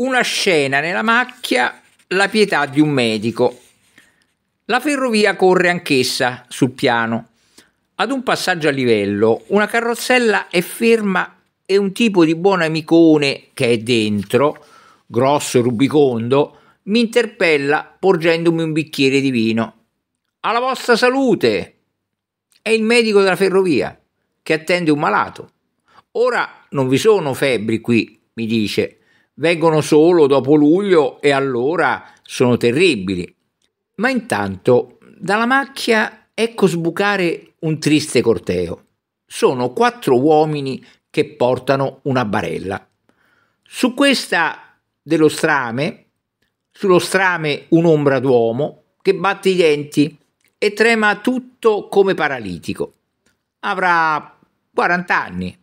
Una scena nella macchia, la pietà di un medico. La ferrovia corre anch'essa sul piano. Ad un passaggio a livello, una carrozzella è ferma e un tipo di buon amicone che è dentro, grosso e rubicondo, mi interpella porgendomi un bicchiere di vino. Alla vostra salute! È il medico della ferrovia che attende un malato. Ora non vi sono febbri qui, mi dice, vengono solo dopo luglio e allora sono terribili. Ma intanto dalla macchia ecco sbucare un triste corteo. Sono quattro uomini che portano una barella. Su questa dello strame, sullo strame un'ombra d'uomo che batte i denti e trema tutto come paralitico. Avrà 40 anni,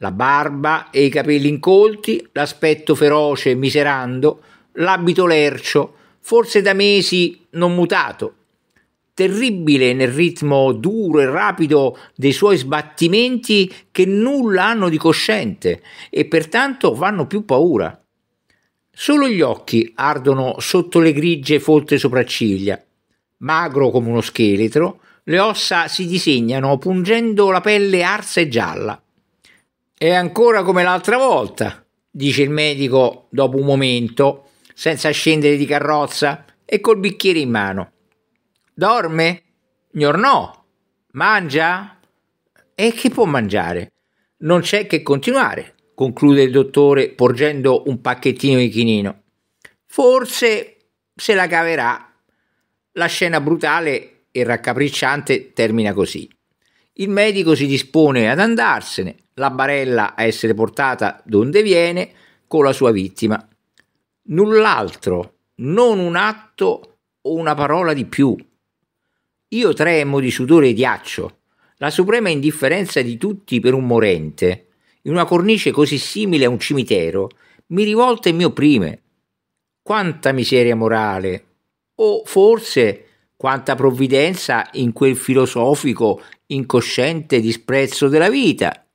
la barba e i capelli incolti, l'aspetto feroce e miserando, l'abito lercio, forse da mesi non mutato. Terribile nel ritmo duro e rapido dei suoi sbattimenti che nulla hanno di cosciente e pertanto vanno più paura. Solo gli occhi ardono sotto le grigie folte sopracciglia. Magro come uno scheletro, le ossa si disegnano pungendo la pelle arsa e gialla. È ancora come l'altra volta, dice il medico dopo un momento, senza scendere di carrozza e col bicchiere in mano. Dorme? Gnornò. Mangia? E che può mangiare? Non c'è che continuare, conclude il dottore porgendo un pacchettino di chinino. Forse se la caverà. La scena brutale e raccapricciante termina così. Il medico si dispone ad andarsene, la barella a essere portata donde viene con la sua vittima. Null'altro, non un atto o una parola di più. Io tremo di sudore e di accio. La suprema indifferenza di tutti per un morente, in una cornice così simile a un cimitero, mi rivolta e mi opprime. Quanta miseria morale! O forse quanta provvidenza in quel filosofico incosciente disprezzo della vita